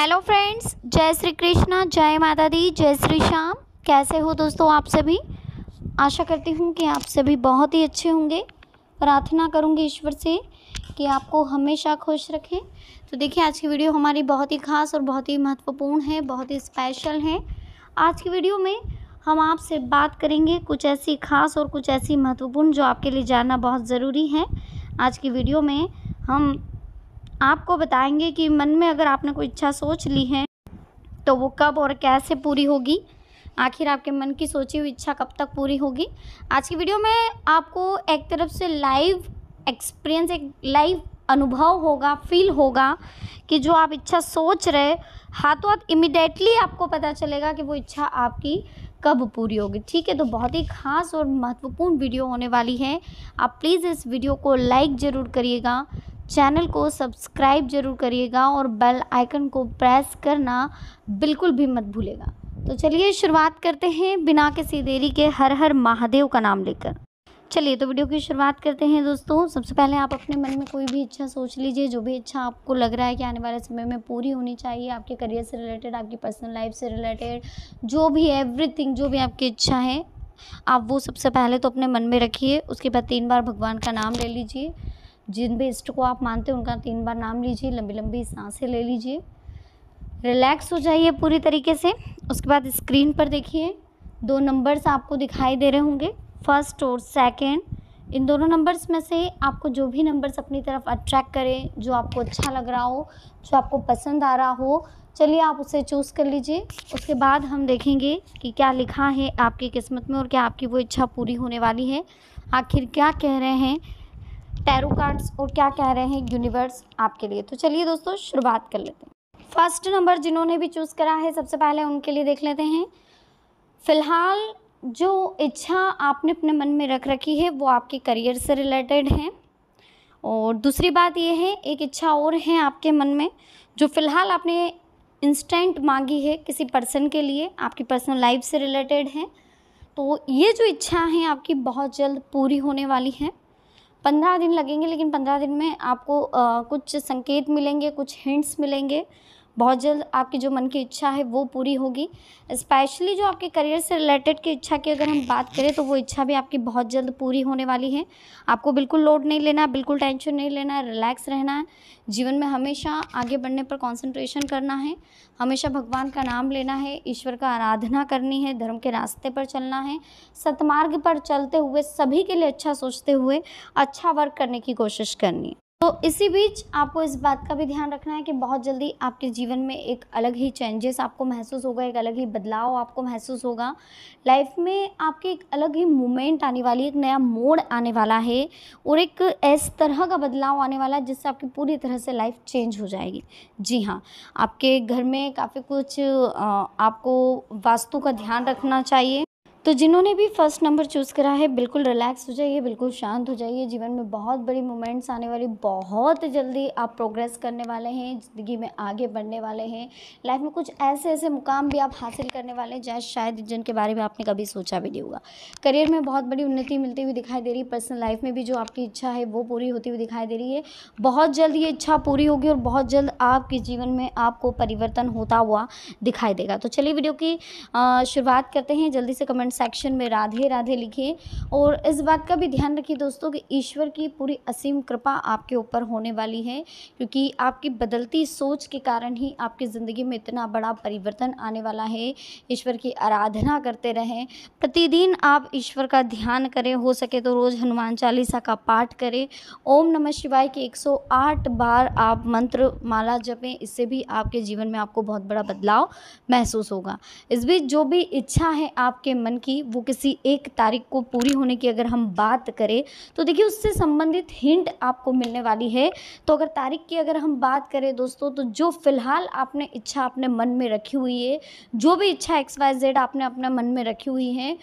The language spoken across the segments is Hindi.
हेलो फ्रेंड्स जय श्री कृष्णा जय माता दी जय श्री श्याम कैसे हो दोस्तों आप सभी आशा करती हूँ कि आप सभी बहुत ही अच्छे होंगे प्रार्थना करूँगी ईश्वर से कि आपको हमेशा खुश रखें तो देखिए आज की वीडियो हमारी बहुत ही ख़ास और बहुत ही महत्वपूर्ण है बहुत ही स्पेशल है आज की वीडियो में हम आपसे बात करेंगे कुछ ऐसी ख़ास और कुछ ऐसी महत्वपूर्ण जो आपके लिए जानना बहुत ज़रूरी है आज की वीडियो में हम आपको बताएंगे कि मन में अगर आपने कोई इच्छा सोच ली है तो वो कब और कैसे पूरी होगी आखिर आपके मन की सोची हुई इच्छा कब तक पूरी होगी आज की वीडियो में आपको एक तरफ से लाइव एक्सपीरियंस एक लाइव अनुभव होगा फील होगा कि जो आप इच्छा सोच रहे हाथों हाथ इमिडिएटली आपको पता चलेगा कि वो इच्छा आपकी कब पूरी होगी ठीक है तो बहुत ही खास और महत्वपूर्ण वीडियो होने वाली है आप प्लीज़ इस वीडियो को लाइक ज़रूर करिएगा चैनल को सब्सक्राइब जरूर करिएगा और बेल आइकन को प्रेस करना बिल्कुल भी मत भूलेगा तो चलिए शुरुआत करते हैं बिना किसी देरी के हर हर महादेव का नाम लेकर चलिए तो वीडियो की शुरुआत करते हैं दोस्तों सबसे पहले आप अपने मन में कोई भी इच्छा सोच लीजिए जो भी इच्छा आपको लग रहा है कि आने वाले समय में पूरी होनी चाहिए आपके करियर से रिलेटेड आपकी पर्सनल लाइफ से रिलेटेड जो भी एवरीथिंग जो भी आपकी इच्छा है आप वो सबसे पहले तो अपने मन में रखिए उसके बाद तीन बार भगवान का नाम ले लीजिए जिन भी इष्ट को आप मानते हैं उनका तीन बार नाम लीजिए लंबी लंबी सांसें ले लीजिए रिलैक्स हो जाइए पूरी तरीके से उसके बाद स्क्रीन पर देखिए दो नंबर्स आपको दिखाई दे रहे होंगे फर्स्ट और सेकेंड इन दोनों नंबर्स में से आपको जो भी नंबर्स अपनी तरफ अट्रैक्ट करें जो आपको अच्छा लग रहा हो जो आपको पसंद आ रहा हो चलिए आप उसे चूज़ कर लीजिए उसके बाद हम देखेंगे कि क्या लिखा है आपकी किस्मत में और क्या आपकी वो इच्छा पूरी होने वाली है आखिर क्या कह रहे हैं टैरो कार्ड्स और क्या कह रहे हैं यूनिवर्स आपके लिए तो चलिए दोस्तों शुरुआत कर लेते हैं फर्स्ट नंबर जिन्होंने भी चूज़ करा है सबसे पहले उनके लिए देख लेते हैं फिलहाल जो इच्छा आपने अपने मन में रख रखी है वो आपके करियर से रिलेटेड है और दूसरी बात ये है एक इच्छा और है आपके मन में जो फ़िलहाल आपने इंस्टेंट मांगी है किसी पर्सन के लिए आपकी पर्सनल लाइफ से रिलेटेड है तो ये जो इच्छा है आपकी बहुत जल्द पूरी होने वाली है पंद्रह दिन लगेंगे लेकिन पंद्रह दिन में आपको कुछ संकेत मिलेंगे कुछ हिंट्स मिलेंगे बहुत जल्द आपकी जो मन की इच्छा है वो पूरी होगी स्पेशली जो आपके करियर से रिलेटेड की इच्छा की अगर हम बात करें तो वो इच्छा भी आपकी बहुत जल्द पूरी होने वाली है आपको बिल्कुल लोड नहीं लेना बिल्कुल टेंशन नहीं लेना है रिलैक्स रहना है जीवन में हमेशा आगे बढ़ने पर कॉन्सेंट्रेशन करना है हमेशा भगवान का नाम लेना है ईश्वर का आराधना करनी है धर्म के रास्ते पर चलना है सतमार्ग पर चलते हुए सभी के लिए अच्छा सोचते हुए अच्छा वर्क करने की कोशिश करनी है तो इसी बीच आपको इस बात का भी ध्यान रखना है कि बहुत जल्दी आपके जीवन में एक अलग ही चेंजेस आपको महसूस होगा एक अलग ही बदलाव आपको महसूस होगा लाइफ में आपकी एक अलग ही मोमेंट आने वाली एक नया मोड आने वाला है और एक इस तरह का बदलाव आने वाला है जिससे आपकी पूरी तरह से लाइफ चेंज हो जाएगी जी हाँ आपके घर में काफ़ी कुछ आपको वास्तु का ध्यान रखना चाहिए तो जिन्होंने भी फर्स्ट नंबर चूज़ करा है बिल्कुल रिलैक्स हो जाइए बिल्कुल शांत हो जाइए जीवन में बहुत बड़ी मोमेंट्स आने वाली बहुत जल्दी आप प्रोग्रेस करने वाले हैं ज़िंदगी में आगे बढ़ने वाले हैं लाइफ में कुछ ऐसे ऐसे मुकाम भी आप हासिल करने वाले हैं जैसे शायद जिनके बारे में आपने कभी सोचा भी नहीं होगा करियर में बहुत बड़ी उन्नति मिलती हुई दिखाई दे रही है पर्सनल लाइफ में भी जो आपकी इच्छा है वो पूरी होती हुई दिखाई दे रही है बहुत जल्द ये इच्छा पूरी होगी और बहुत जल्द आपके जीवन में आपको परिवर्तन होता हुआ दिखाई देगा तो चलिए वीडियो की शुरुआत करते हैं जल्दी से कमेंट कमेंट सेक्शन में राधे राधे लिखिए और इस बात का भी ध्यान रखिए दोस्तों कि ईश्वर की पूरी असीम कृपा आपके ऊपर होने वाली है क्योंकि आपकी बदलती सोच के कारण ही आपकी ज़िंदगी में इतना बड़ा परिवर्तन आने वाला है ईश्वर की आराधना करते रहें प्रतिदिन आप ईश्वर का ध्यान करें हो सके तो रोज़ हनुमान चालीसा का पाठ करें ओम नम शिवाय के एक बार आप मंत्र माला जपें इससे भी आपके जीवन में आपको बहुत बड़ा बदलाव महसूस होगा इस बीच जो भी इच्छा है आपके मन की वो किसी एक तारीख को पूरी होने की अगर हम बात करें तो देखिए उससे संबंधित हिंट आपको मिलने वाली है तो अगर तारीख की अगर हम बात करें दोस्तों तो जो फ़िलहाल आपने इच्छा अपने मन में रखी हुई है जो भी इच्छा एक्स वाई जेड आपने अपने मन में रखी हुई है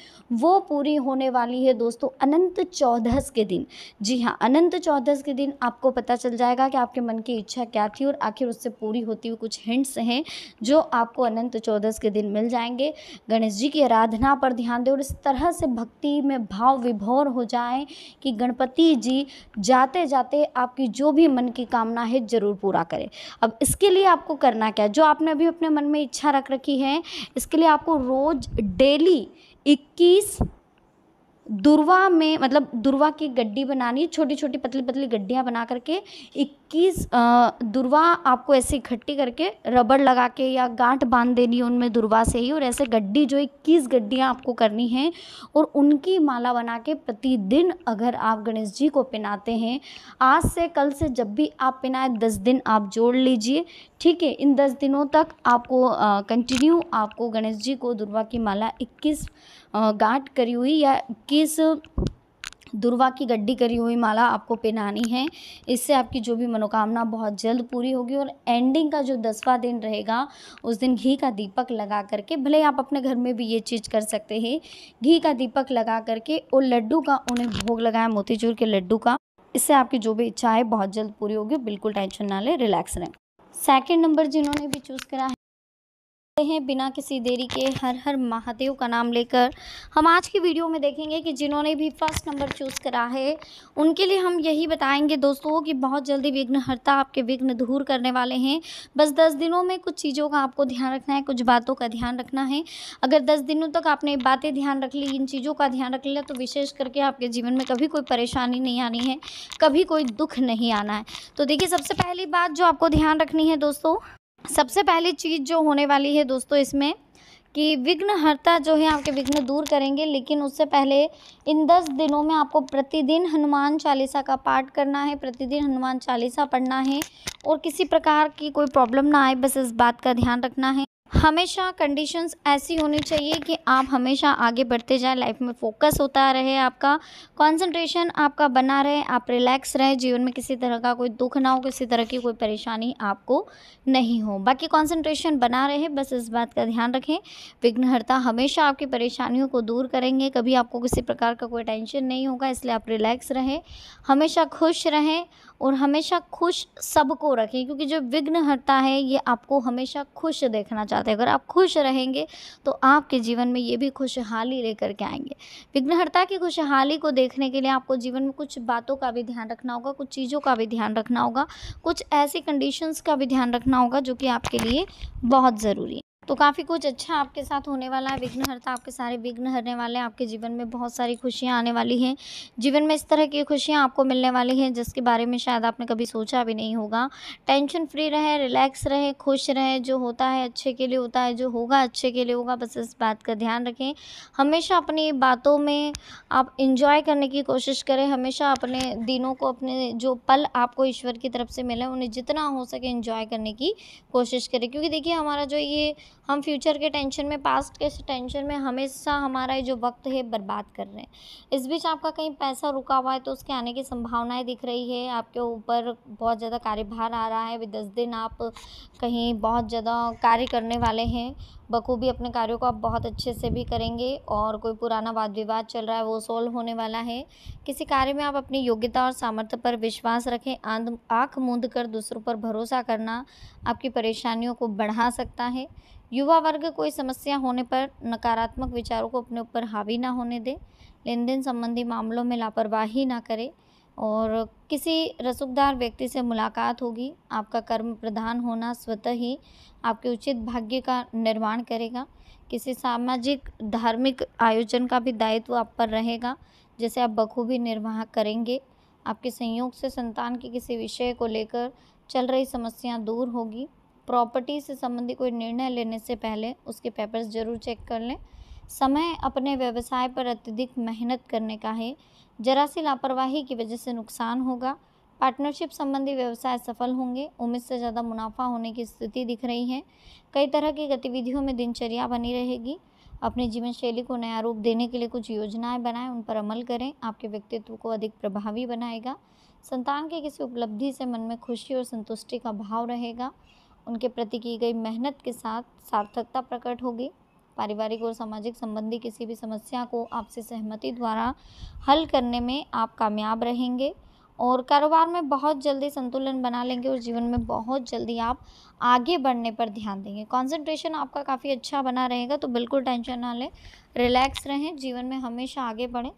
वो पूरी होने वाली है दोस्तों अनंत चौदस के दिन जी हाँ अनंत चौदस के दिन आपको पता चल जाएगा कि आपके मन की इच्छा क्या थी और आखिर उससे पूरी होती हुई कुछ हिंट्स हैं जो आपको अनंत चौदस के दिन मिल जाएंगे गणेश जी की आराधना पर ध्यान ध्यान दें और इस तरह से भक्ति में भाव विभोर हो जाएं कि गणपति जी जाते जाते आपकी जो भी मन की कामना है ज़रूर पूरा करें अब इसके लिए आपको करना क्या है जो आपने अभी अपने मन में इच्छा रख रखी है इसके लिए आपको रोज़ डेली इक्कीस दुर्वा में मतलब दुर्वा की गड्डी बनानी छोटी छोटी पतली पतली गड्ढियाँ बना करके 21 दुर्वा आपको ऐसे इकट्ठी करके रबड़ लगा के या गांठ बांध देनी है उनमें दुर्वा से ही और ऐसे गड्डी जो 21 गड्डियाँ आपको करनी हैं और उनकी माला बना के प्रतिदिन अगर आप गणेश जी को पिनाते हैं आज से कल से जब भी आप पिनाए दस दिन आप जोड़ लीजिए ठीक है इन दस दिनों तक आपको कंटिन्यू आपको गणेश जी को दुर्वा की माला इक्कीस गाठ करी हुई या किस दुर्वा की गड्डी करी हुई माला आपको पहनानी है इससे आपकी जो भी मनोकामना बहुत जल्द पूरी होगी और एंडिंग का जो दसवां दिन रहेगा उस दिन घी का दीपक लगा करके भले आप अपने घर में भी ये चीज़ कर सकते हैं घी का दीपक लगा करके और लड्डू का उन्हें भोग लगाया मोतीचूर के लड्डू का इससे आपकी जो भी इच्छा है बहुत जल्द पूरी होगी बिल्कुल टेंशन ना ले रिलैक्स रहें सेकेंड नंबर जिन्होंने भी चूज़ करा है हैं बिना किसी देरी के हर हर महादेव का नाम लेकर हम आज की वीडियो में देखेंगे कि जिन्होंने भी फर्स्ट नंबर चूज़ करा है उनके लिए हम यही बताएंगे दोस्तों कि बहुत जल्दी विघ्नहर्ता आपके विघ्न दूर करने वाले हैं बस दस दिनों में कुछ चीज़ों का आपको ध्यान रखना है कुछ बातों का ध्यान रखना है अगर दस दिनों तक आपने बातें ध्यान रख ली इन चीज़ों का ध्यान रख लिया तो विशेष करके आपके जीवन में कभी कोई परेशानी नहीं आनी है कभी कोई दुख नहीं आना है तो देखिए सबसे पहली बात जो आपको ध्यान रखनी है दोस्तों सबसे पहली चीज़ जो होने वाली है दोस्तों इसमें कि विघ्नहर्ता जो है आपके विघ्न दूर करेंगे लेकिन उससे पहले इन दस दिनों में आपको प्रतिदिन हनुमान चालीसा का पाठ करना है प्रतिदिन हनुमान चालीसा पढ़ना है और किसी प्रकार की कोई प्रॉब्लम ना आए बस इस बात का ध्यान रखना है हमेशा कंडीशंस ऐसी होनी चाहिए कि आप हमेशा आगे बढ़ते जाएं लाइफ में फोकस होता रहे आपका कंसंट्रेशन आपका बना रहे आप रिलैक्स रहे जीवन में किसी तरह का कोई दुख ना हो किसी तरह की कोई परेशानी आपको नहीं हो बाकी कंसंट्रेशन बना रहे बस इस बात का ध्यान रखें विघ्नहर्ता हमेशा आपकी परेशानियों को दूर करेंगे कभी आपको किसी प्रकार का कोई टेंशन नहीं होगा इसलिए आप रिलैक्स रहें हमेशा खुश रहें और हमेशा खुश सबको रखें क्योंकि जो विघ्नहर्ता है ये आपको हमेशा खुश देखना चाहिए साथ अगर आप खुश रहेंगे तो आपके जीवन में ये भी खुशहाली लेकर के आएंगे विघ्नहर्ता की खुशहाली को देखने के लिए आपको जीवन में कुछ बातों का भी ध्यान रखना होगा कुछ चीज़ों का भी ध्यान रखना होगा कुछ ऐसी कंडीशंस का भी ध्यान रखना होगा जो कि आपके लिए बहुत ज़रूरी है तो काफ़ी कुछ अच्छा आपके साथ होने वाला है विघ्नहरता आपके सारे विघ्न हरने वाले हैं आपके जीवन में बहुत सारी खुशियाँ आने वाली हैं जीवन में इस तरह की खुशियाँ आपको मिलने वाली हैं जिसके बारे में शायद आपने कभी सोचा भी नहीं होगा टेंशन फ्री रहे रिलैक्स रहे खुश रहे जो होता है अच्छे के लिए होता है जो होगा अच्छे के लिए होगा बस इस बात का ध्यान रखें हमेशा अपनी बातों में आप इंजॉय करने की कोशिश करें हमेशा अपने दिनों को अपने जो पल आपको ईश्वर की तरफ से मिले उन्हें जितना हो सके इंजॉय करने की कोशिश करें क्योंकि देखिए हमारा जो ये हम फ्यूचर के टेंशन में पास्ट के टेंशन में हमेशा हमारा जो वक्त है बर्बाद कर रहे हैं इस बीच आपका कहीं पैसा रुका हुआ है तो उसके आने की संभावनाएं दिख रही है आपके ऊपर बहुत ज़्यादा कार्यभार आ रहा है अभी दस दिन आप कहीं बहुत ज़्यादा कार्य करने वाले हैं बखूबी अपने कार्यों को आप बहुत अच्छे से भी करेंगे और कोई पुराना वाद विवाद चल रहा है वो सोल्व होने वाला है किसी कार्य में आप अपनी योग्यता और सामर्थ्य पर विश्वास रखें आंध आँख मूंद कर दूसरों पर भरोसा करना आपकी परेशानियों को बढ़ा सकता है युवा वर्ग कोई समस्या होने पर नकारात्मक विचारों को अपने ऊपर हावी ना होने दे लेन देन संबंधी मामलों में लापरवाही ना करे और किसी रसूखदार व्यक्ति से मुलाकात होगी आपका कर्म प्रधान होना स्वतः ही आपके उचित भाग्य का निर्माण करेगा किसी सामाजिक धार्मिक आयोजन का भी दायित्व आप पर रहेगा जैसे आप बखूबी निर्वाह करेंगे आपके संयोग से संतान के किसी विषय को लेकर चल रही समस्याएं दूर होगी प्रॉपर्टी से संबंधी कोई निर्णय लेने से पहले उसके पेपर्स जरूर चेक कर लें समय अपने व्यवसाय पर अत्यधिक मेहनत करने का है जरा सी लापरवाही की वजह से नुकसान होगा पार्टनरशिप संबंधी व्यवसाय सफल होंगे उम्मीद से ज़्यादा मुनाफा होने की स्थिति दिख रही है कई तरह की गतिविधियों में दिनचर्या बनी रहेगी अपने जीवन शैली को नया रूप देने के लिए कुछ योजनाएं बनाएं उन पर अमल करें आपके व्यक्तित्व को अधिक प्रभावी बनाएगा संतान की किसी उपलब्धि से मन में खुशी और संतुष्टि का भाव रहेगा उनके प्रति की गई मेहनत के साथ सार्थकता प्रकट होगी पारिवारिक और सामाजिक संबंधी किसी भी समस्या को आपसी सहमति द्वारा हल करने में आप कामयाब रहेंगे और कारोबार में बहुत जल्दी संतुलन बना लेंगे और जीवन में बहुत जल्दी आप आगे बढ़ने पर ध्यान देंगे कंसंट्रेशन आपका काफ़ी अच्छा बना रहेगा तो बिल्कुल टेंशन ना लें रिलैक्स रहें जीवन में हमेशा आगे बढ़ें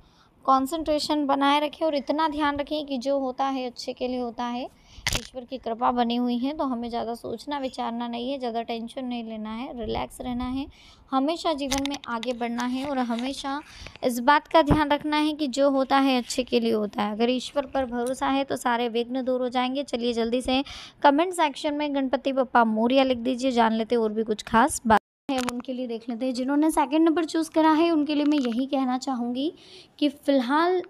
कंसंट्रेशन बनाए रखें और इतना ध्यान रखें कि जो होता है अच्छे के लिए होता है ईश्वर की कृपा बनी हुई है तो हमें ज़्यादा सोचना विचारना नहीं है ज़्यादा टेंशन नहीं लेना है रिलैक्स रहना है हमेशा जीवन में आगे बढ़ना है और हमेशा इस बात का ध्यान रखना है कि जो होता है अच्छे के लिए होता है अगर ईश्वर पर भरोसा है तो सारे विघ्न दूर हो जाएंगे चलिए जल्दी से कमेंट सेक्शन में गणपति पप्पा मौर्या लिख दीजिए जान लेते और भी कुछ खास बात है उनके लिए देख लेते हैं जिन्होंने सेकंड नंबर चूज़ करा है उनके लिए मैं यही कहना चाहूँगी कि फ़िलहाल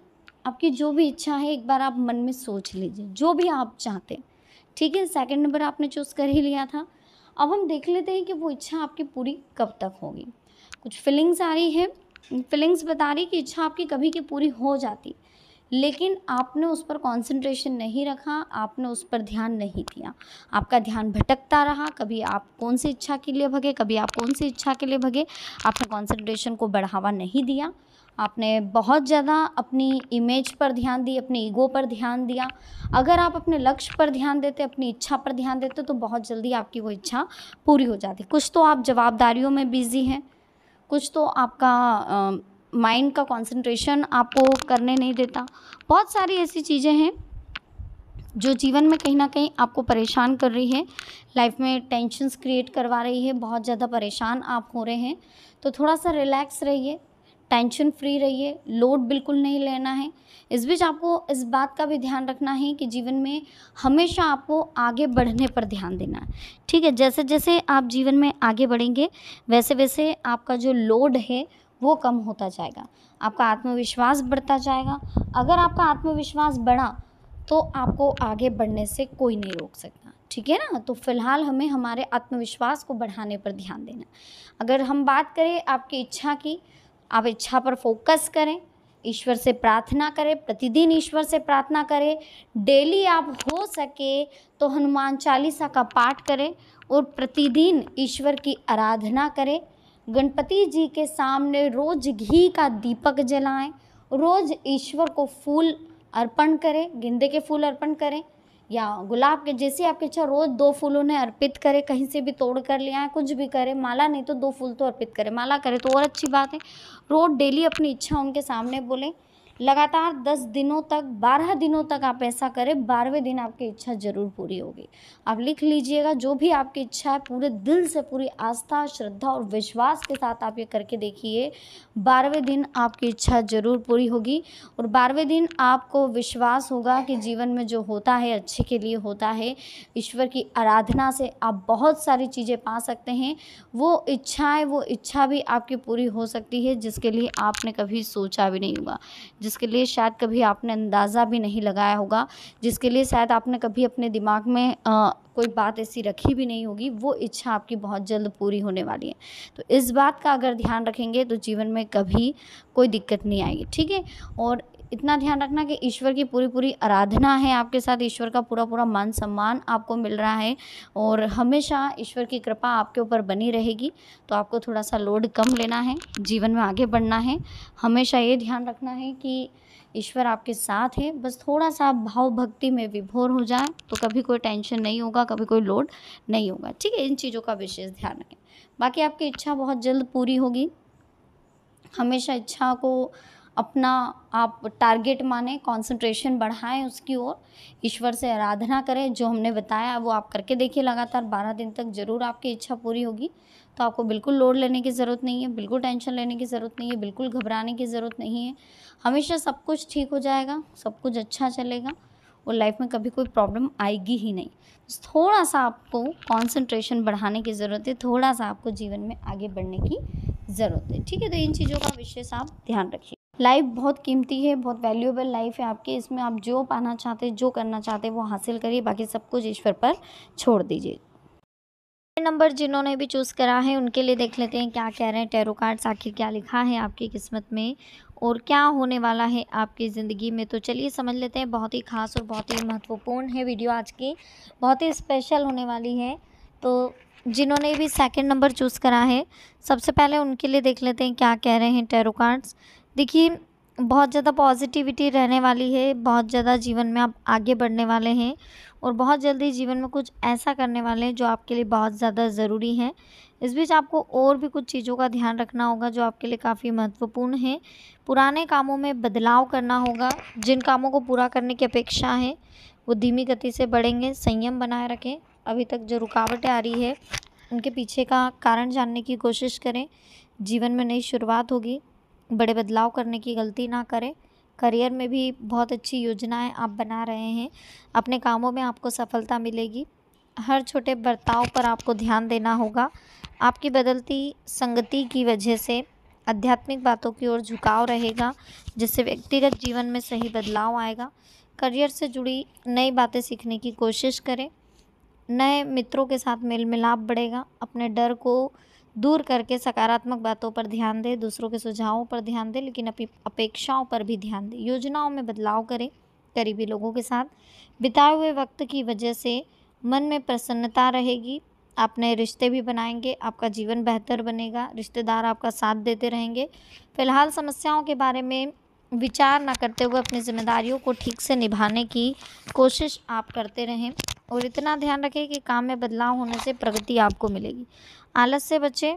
आपकी जो भी इच्छा है एक बार आप मन में सोच लीजिए जो भी आप चाहते हैं ठीक है सेकंड नंबर आपने चूज़ कर ही लिया था अब हम देख लेते हैं कि वो इच्छा आपकी पूरी कब तक होगी कुछ फीलिंग्स आ रही है फीलिंग्स बता रही कि इच्छा आपकी कभी की पूरी हो जाती लेकिन आपने उस पर कंसंट्रेशन नहीं रखा आपने उस पर ध्यान नहीं दिया आपका ध्यान भटकता रहा कभी आप कौन सी इच्छा के लिए भगे कभी आप कौन सी इच्छा के लिए भगे आपने कंसंट्रेशन को बढ़ावा नहीं दिया आपने बहुत ज़्यादा अपनी इमेज पर ध्यान दी अपने ईगो पर ध्यान दिया अगर आप अपने लक्ष्य पर ध्यान देते अपनी इच्छा पर ध्यान देते तो बहुत जल्दी आपकी वो इच्छा पूरी हो जाती कुछ तो आप जवाबदारियों में बिज़ी हैं कुछ तो आपका माइंड का कंसंट्रेशन आपको करने नहीं देता बहुत सारी ऐसी चीज़ें हैं जो जीवन में कहीं ना कहीं आपको परेशान कर रही है लाइफ में टेंशन्स क्रिएट करवा रही है बहुत ज़्यादा परेशान आप हो रहे हैं तो थोड़ा सा रिलैक्स रहिए टेंशन फ्री रहिए लोड बिल्कुल नहीं लेना है इस बीच आपको इस बात का भी ध्यान रखना है कि जीवन में हमेशा आपको आगे बढ़ने पर ध्यान देना है ठीक है जैसे जैसे आप जीवन में आगे बढ़ेंगे वैसे वैसे आपका जो लोड है वो कम होता जाएगा आपका आत्मविश्वास बढ़ता जाएगा अगर आपका आत्मविश्वास बढ़ा तो आपको आगे बढ़ने से कोई नहीं रोक सकता ठीक है ना तो फिलहाल हमें हमारे आत्मविश्वास को बढ़ाने पर ध्यान देना अगर हम बात करें आपकी इच्छा की आप इच्छा पर फोकस करें ईश्वर से प्रार्थना करें प्रतिदिन ईश्वर से प्रार्थना करें डेली आप हो सके तो हनुमान चालीसा का पाठ करें और प्रतिदिन ईश्वर की आराधना करें गणपति जी के सामने रोज घी का दीपक जलाएं रोज ईश्वर को फूल अर्पण करें गेंदे के फूल अर्पण करें या गुलाब के जैसे आपकी इच्छा रोज़ दो फूल उन्हें अर्पित करें कहीं से भी तोड़ कर ले आए कुछ भी करें माला नहीं तो दो फूल तो अर्पित करें माला करें तो और अच्छी बात है रोज़ डेली अपनी इच्छा उनके सामने बोलें लगातार दस दिनों तक बारह दिनों तक आप ऐसा करें बारहवें दिन आपकी इच्छा ज़रूर पूरी होगी आप लिख लीजिएगा जो भी आपकी इच्छा है पूरे दिल से पूरी आस्था श्रद्धा और विश्वास के साथ आप ये करके देखिए बारहवें दिन आपकी इच्छा ज़रूर पूरी होगी और बारहवें दिन आपको विश्वास होगा कि जीवन में जो होता है अच्छे के लिए होता है ईश्वर की आराधना से आप बहुत सारी चीज़ें पा सकते हैं वो इच्छाएँ वो इच्छा भी आपकी पूरी हो सकती है जिसके लिए आपने कभी सोचा भी नहीं होगा जिसके लिए शायद कभी आपने अंदाज़ा भी नहीं लगाया होगा जिसके लिए शायद आपने कभी अपने दिमाग में आ, कोई बात ऐसी रखी भी नहीं होगी वो इच्छा आपकी बहुत जल्द पूरी होने वाली है तो इस बात का अगर ध्यान रखेंगे तो जीवन में कभी कोई दिक्कत नहीं आएगी ठीक है और इतना ध्यान रखना कि ईश्वर की पूरी पूरी आराधना है आपके साथ ईश्वर का पूरा पूरा मान सम्मान आपको मिल रहा है और हमेशा ईश्वर की कृपा आपके ऊपर बनी रहेगी तो आपको थोड़ा सा लोड कम लेना है जीवन में आगे बढ़ना है हमेशा ये ध्यान रखना है कि ईश्वर आपके साथ है बस थोड़ा सा आप भाव भक्ति में विभोर हो जाए तो कभी कोई टेंशन नहीं होगा कभी कोई लोड नहीं होगा ठीक है इन चीज़ों का विशेष ध्यान रखें बाकी आपकी इच्छा बहुत जल्द पूरी होगी हमेशा इच्छा को अपना आप टारगेट माने कंसंट्रेशन बढ़ाएं उसकी ओर ईश्वर से आराधना करें जो हमने बताया वो आप करके देखिए लगातार बारह दिन तक ज़रूर आपकी इच्छा पूरी होगी तो आपको बिल्कुल लोड लेने की ज़रूरत नहीं है बिल्कुल टेंशन लेने की ज़रूरत नहीं है बिल्कुल घबराने की ज़रूरत नहीं है हमेशा सब कुछ ठीक हो जाएगा सब कुछ अच्छा चलेगा और लाइफ में कभी कोई प्रॉब्लम आएगी ही नहीं बस थोड़ा सा आपको कॉन्सेंट्रेशन बढ़ाने की ज़रूरत है थोड़ा सा आपको जीवन में आगे बढ़ने की ज़रूरत है ठीक है तो इन चीज़ों का विशेष आप ध्यान रखिए लाइफ बहुत कीमती है बहुत वैल्यूएबल लाइफ है आपकी इसमें आप जो पाना चाहते जो करना चाहते हैं वो हासिल करिए बाकी सब कुछ ईश्वर पर छोड़ दीजिए नंबर जिन्होंने भी चूज़ करा है उनके लिए देख लेते हैं क्या कह रहे हैं टेरो कार्ड्स आखिर क्या लिखा है आपकी किस्मत में और क्या होने वाला है आपकी ज़िंदगी में तो चलिए समझ लेते हैं बहुत ही खास और बहुत ही महत्वपूर्ण है वीडियो आज की बहुत ही स्पेशल होने वाली है तो जिन्होंने भी सेकंड नंबर चूज़ करा है सबसे पहले उनके लिए देख लेते हैं क्या कह रहे हैं टेरो कार्ड्स देखिए बहुत ज़्यादा पॉजिटिविटी रहने वाली है बहुत ज़्यादा जीवन में आप आगे बढ़ने वाले हैं और बहुत जल्दी जीवन में कुछ ऐसा करने वाले हैं जो आपके लिए बहुत ज़्यादा ज़रूरी है इस बीच आपको और भी कुछ चीज़ों का ध्यान रखना होगा जो आपके लिए काफ़ी महत्वपूर्ण है पुराने कामों में बदलाव करना होगा जिन कामों को पूरा करने की अपेक्षा है वो धीमी गति से बढ़ेंगे संयम बनाए रखें अभी तक जो रुकावटें आ रही है उनके पीछे का कारण जानने की कोशिश करें जीवन में नई शुरुआत होगी बड़े बदलाव करने की गलती ना करें करियर में भी बहुत अच्छी योजनाएं आप बना रहे हैं अपने कामों में आपको सफलता मिलेगी हर छोटे बर्ताव पर आपको ध्यान देना होगा आपकी बदलती संगति की वजह से आध्यात्मिक बातों की ओर झुकाव रहेगा जिससे व्यक्तिगत जीवन में सही बदलाव आएगा करियर से जुड़ी नई बातें सीखने की कोशिश करें नए मित्रों के साथ मेल मिलाप बढ़ेगा अपने डर को दूर करके सकारात्मक बातों पर ध्यान दें दूसरों के सुझावों पर ध्यान दें लेकिन अपनी अपेक्षाओं पर भी ध्यान दें योजनाओं में बदलाव करें करीबी लोगों के साथ बिताए हुए वक्त की वजह से मन में प्रसन्नता रहेगी आप नए रिश्ते भी बनाएंगे आपका जीवन बेहतर बनेगा रिश्तेदार आपका साथ देते रहेंगे फिलहाल समस्याओं के बारे में विचार ना करते हुए अपनी जिम्मेदारियों को ठीक से निभाने की कोशिश आप करते रहें और इतना ध्यान रखें कि काम में बदलाव होने से प्रगति आपको मिलेगी आलस से बचें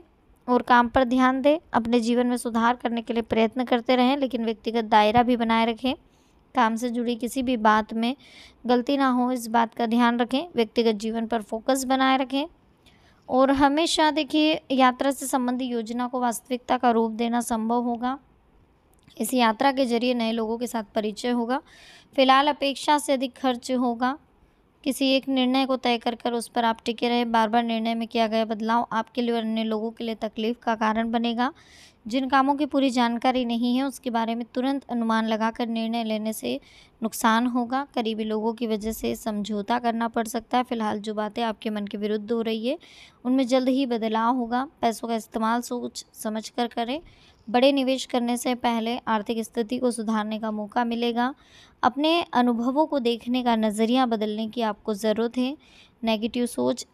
और काम पर ध्यान दें अपने जीवन में सुधार करने के लिए प्रयत्न करते रहें लेकिन व्यक्तिगत दायरा भी बनाए रखें काम से जुड़ी किसी भी बात में गलती ना हो इस बात का ध्यान रखें व्यक्तिगत जीवन पर फोकस बनाए रखें और हमेशा देखिए यात्रा से संबंधित योजना को वास्तविकता का रूप देना संभव होगा इस यात्रा के जरिए नए लोगों के साथ परिचय होगा फिलहाल अपेक्षा से अधिक खर्च होगा किसी एक निर्णय को तय कर कर उस पर आप टिके रहे बार बार निर्णय में किया गया बदलाव आपके लिए और अन्य लोगों के लिए तकलीफ का कारण बनेगा जिन कामों की पूरी जानकारी नहीं है उसके बारे में तुरंत अनुमान लगाकर निर्णय लेने से नुकसान होगा करीबी लोगों की वजह से समझौता करना पड़ सकता है फिलहाल जो बातें आपके मन के विरुद्ध हो रही है उनमें जल्द ही बदलाव होगा पैसों का इस्तेमाल सोच समझ कर करें बड़े निवेश करने से पहले आर्थिक स्थिति को सुधारने का मौका मिलेगा अपने अनुभवों को देखने का नज़रिया बदलने की आपको ज़रूरत है नेगेटिव सोच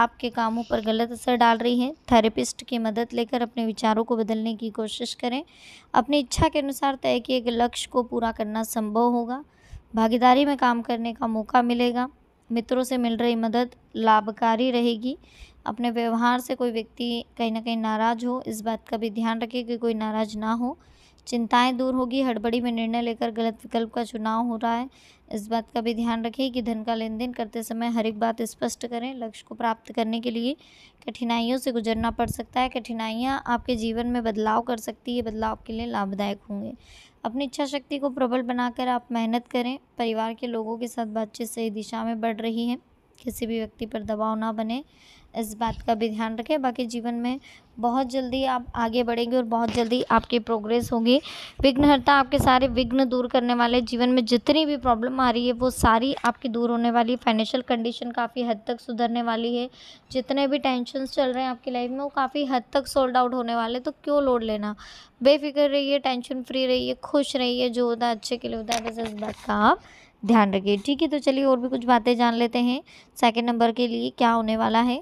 आपके कामों पर गलत असर डाल रही है थेरेपिस्ट की मदद लेकर अपने विचारों को बदलने की कोशिश करें अपनी इच्छा के अनुसार तय किए गए लक्ष्य को पूरा करना संभव होगा भागीदारी में काम करने का मौका मिलेगा मित्रों से मिल रही मदद लाभकारी रहेगी अपने व्यवहार से कोई व्यक्ति कहीं ना कहीं नाराज़ हो इस बात का भी ध्यान रखें कि कोई नाराज़ ना हो चिंताएं दूर होगी हड़बड़ी में निर्णय लेकर गलत विकल्प का चुनाव हो रहा है इस बात का भी ध्यान रखें कि धन का लेन देन करते समय हर एक बात स्पष्ट करें लक्ष्य को प्राप्त करने के लिए कठिनाइयों से गुजरना पड़ सकता है कठिनाइयाँ आपके जीवन में बदलाव कर सकती है बदलाव आपके लिए लाभदायक होंगे अपनी इच्छा शक्ति को प्रबल बनाकर आप मेहनत करें परिवार के लोगों के साथ बातचीत सही दिशा में बढ़ रही है किसी भी व्यक्ति पर दबाव ना बने इस बात का भी ध्यान रखें बाकी जीवन में बहुत जल्दी आप आगे बढ़ेंगे और बहुत जल्दी आपकी प्रोग्रेस होगी विघ्नहर्ता आपके सारे विघ्न दूर करने वाले जीवन में जितनी भी प्रॉब्लम आ रही है वो सारी आपकी दूर होने वाली है फाइनेंशियल कंडीशन काफ़ी हद तक सुधरने वाली है जितने भी टेंशन चल रहे हैं आपकी लाइफ में वो काफ़ी हद तक सोल्ड आउट होने वाले तो क्यों लोड लेना बेफिक्र रहिए टेंशन फ्री रहिए खुश रहिए जो होता है अच्छे के लिए होता है बस इस बात का आप ध्यान रखिए ठीक है तो चलिए और भी कुछ बातें जान लेते हैं सेकेंड नंबर के लिए क्या होने वाला है